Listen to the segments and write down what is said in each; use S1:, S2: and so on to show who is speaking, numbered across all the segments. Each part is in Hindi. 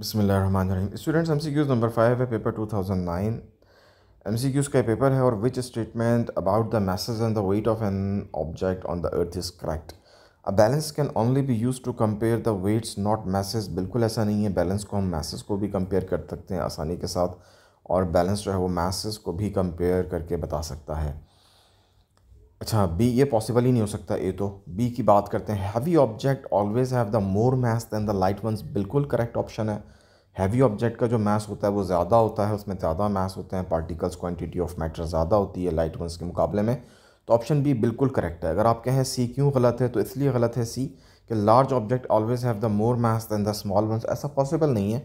S1: बसमिल students M C Qs number five है paper two thousand nine M C Qs का पेपर है और which statement about the mass and the weight of an object on the earth is correct a balance can only be use to compare the weights not mass बिल्कुल ऐसा नहीं है बैलेंस को हम मैसेज को भी कंपेयर कर सकते हैं आसानी के साथ और बैलेंस जो है वो मैसेज को भी कंपेयर करके बता सकता है अच्छा बी ये पॉसिबल ही नहीं हो सकता ए तो बी की बात करते हैं heavy object always have the more mass than the light ones बिल्कुल करेक्ट ऑप्शन है हैवी ऑब्जेक्ट का जो मैस होता है वो ज़्यादा होता है उसमें ज़्यादा मैस होते हैं पार्टिकल्स क्वान्टिटी ऑफ मैटर ज़्यादा होती है लाइट वंस के मुकाबले में तो ऑप्शन बी बिल्कुल करेक्ट है अगर आप कहें सी क्यों गलत है तो इसलिए गलत है सी कि large object always have the more mass than the small ones ऐसा पॉसिबल नहीं है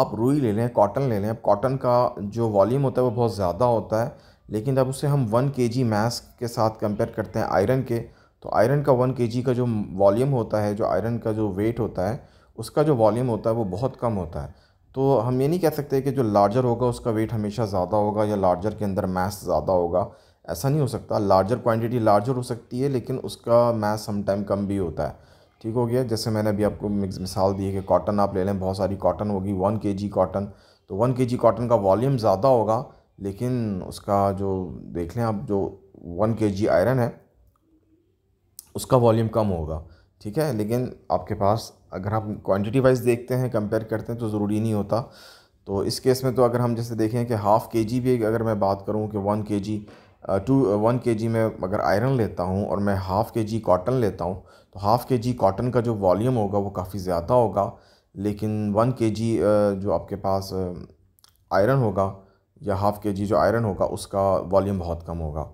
S1: आप रुई ले लें कॉटन ले लें कॉटन का जो वॉल्यूम होता है वो बहुत ज़्यादा होता है लेकिन जब उसे हम वन के जी मैस के साथ कंपेयर करते हैं आयरन के तो आयरन का वन के जी का जो वॉल्यूम होता है जो आयरन का जो वेट होता है उसका जो वॉल्यूम होता है वो बहुत कम होता है तो हम ये नहीं कह सकते कि जो लार्जर होगा उसका वेट हमेशा ज़्यादा होगा या लार्जर के अंदर मैस ज़्यादा होगा ऐसा नहीं हो सकता लार्जर क्वांटिटी लार्जर हो सकती है लेकिन उसका मैस समटाइम कम भी होता है ठीक हो गया जैसे मैंने अभी आपको मिसाल दी है कि कॉटन आप ले लें बहुत सारी कॉटन होगी वन के जी कॉटन तो वन के जी कॉटन का वॉल्यूम ज़्यादा होगा लेकिन उसका जो देख लें आप जो वन के जी आयरन है उसका वॉल्यूम कम होगा ठीक है लेकिन आपके पास अगर आप क्वांटिटी वाइज देखते हैं कंपेयर करते हैं तो ज़रूरी नहीं होता तो इस केस में तो अगर हम जैसे देखें कि हाफ़ के जी भी अगर मैं बात करूं कि वन के जी टू वन के जी में अगर आयरन लेता हूं और मैं हाफ़ के जी कॉटन लेता हूं तो हाफ़ के जी कॉटन का जो वॉल्यूम होगा वो काफ़ी ज़्यादा होगा लेकिन वन के जी जो आपके पास आयरन होगा या हाफ़ के जी जो आयरन होगा उसका वॉल्यूम बहुत कम होगा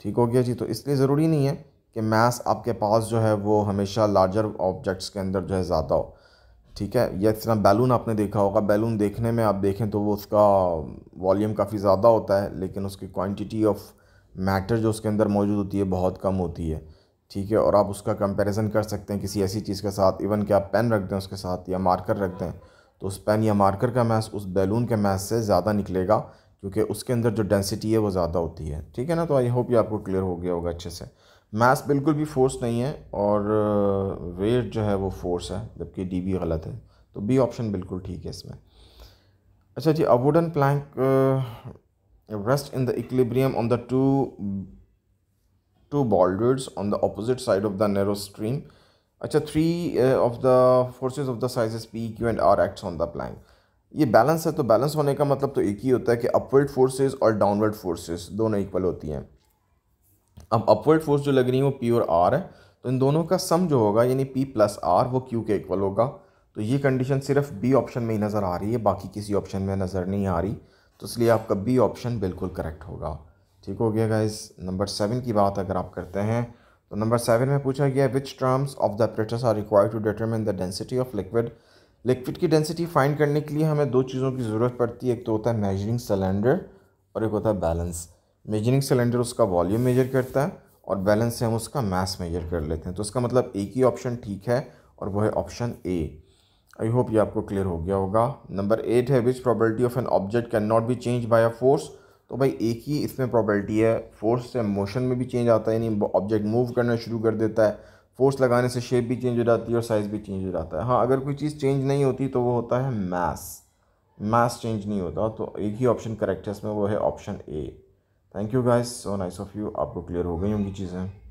S1: ठीक हो गया जी तो इसलिए ज़रूरी नहीं है कि मैस आपके पास जो है वो हमेशा लार्जर ऑब्जेक्ट्स के अंदर जो है ज़्यादा हो ठीक है या इस तरह बैलून आपने देखा होगा बैलून देखने में आप देखें तो वो उसका वॉल्यूम काफ़ी ज़्यादा होता है लेकिन उसकी क्वांटिटी ऑफ मैटर जो उसके अंदर मौजूद होती है बहुत कम होती है ठीक है और आप उसका कंपैरिजन कर सकते हैं किसी ऐसी चीज़ के साथ इवन कि आप पेन रख दें उसके साथ या मार्कर रख दें तो उस पेन या मार्कर का मैस उस बैलून के मैस से ज़्यादा निकलेगा क्योंकि उसके अंदर जो डेंसिटी है वो ज़्यादा होती है ठीक है ना तो आई होप ये आपको क्लियर हो गया होगा अच्छे से मैस बिल्कुल भी फोर्स नहीं है और वेट uh, जो है वो फोर्स है जबकि डी बी गलत है तो बी ऑप्शन बिल्कुल ठीक है इसमें अच्छा जी a wooden plank rest in the equilibrium on the two two boulders on the opposite side of the narrow stream अच्छा three of the forces of the sizes P Q and R acts on the plank ये बैलेंस है तो बैलेंस होने का मतलब तो एक ही होता है कि अपवर्ड फोर्सेस और डाउनवर्ड फोर्सेस दोनों इक्वल होती हैं अब अपवर्ड फोर्स जो लग रही है वो पी और आर है तो इन दोनों का सम जो होगा यानी पी प्लस आर वो क्यू के इक्वल होगा तो ये कंडीशन सिर्फ बी ऑप्शन में ही नज़र आ रही है बाकी किसी ऑप्शन में नज़र नहीं आ रही तो इसलिए आपका बी ऑप्शन बिल्कुल करेक्ट होगा ठीक हो गया गाइज नंबर सेवन की बात अगर आप करते हैं तो नंबर सेवन में पूछा गया which terms of the apparatus are required to determine the density of liquid liquid की डेंसिटी फाइंड करने के लिए हमें दो चीज़ों की ज़रूरत पड़ती है एक तो होता है मेजरिंग सिलेंडर और एक होता है बैलेंस मेजरिंग सिलेंडर उसका वॉल्यूम मेजर करता है और बैलेंस से हम उसका मास मेजर कर लेते हैं तो उसका मतलब एक ही ऑप्शन ठीक है और वो है ऑप्शन ए आई होप ये आपको क्लियर हो गया होगा नंबर एट है which probability of an object can not be change by a force तो भाई एक ही इसमें प्रॉपर्टी है फोर्स से मोशन में भी चेंज आता है यानी ऑब्जेक्ट मूव करना शुरू कर देता है फोर्स लगाने से शेप भी चेंज हो जाती है और साइज़ भी चेंज हो जाता है हाँ अगर कोई चीज़ चेंज नहीं होती तो वो होता है मास मास चेंज नहीं होता तो एक ही ऑप्शन करेक्ट है इसमें वो है option A thank you guys so nice of you आपको क्लियर हो गई होंगी चीज़ें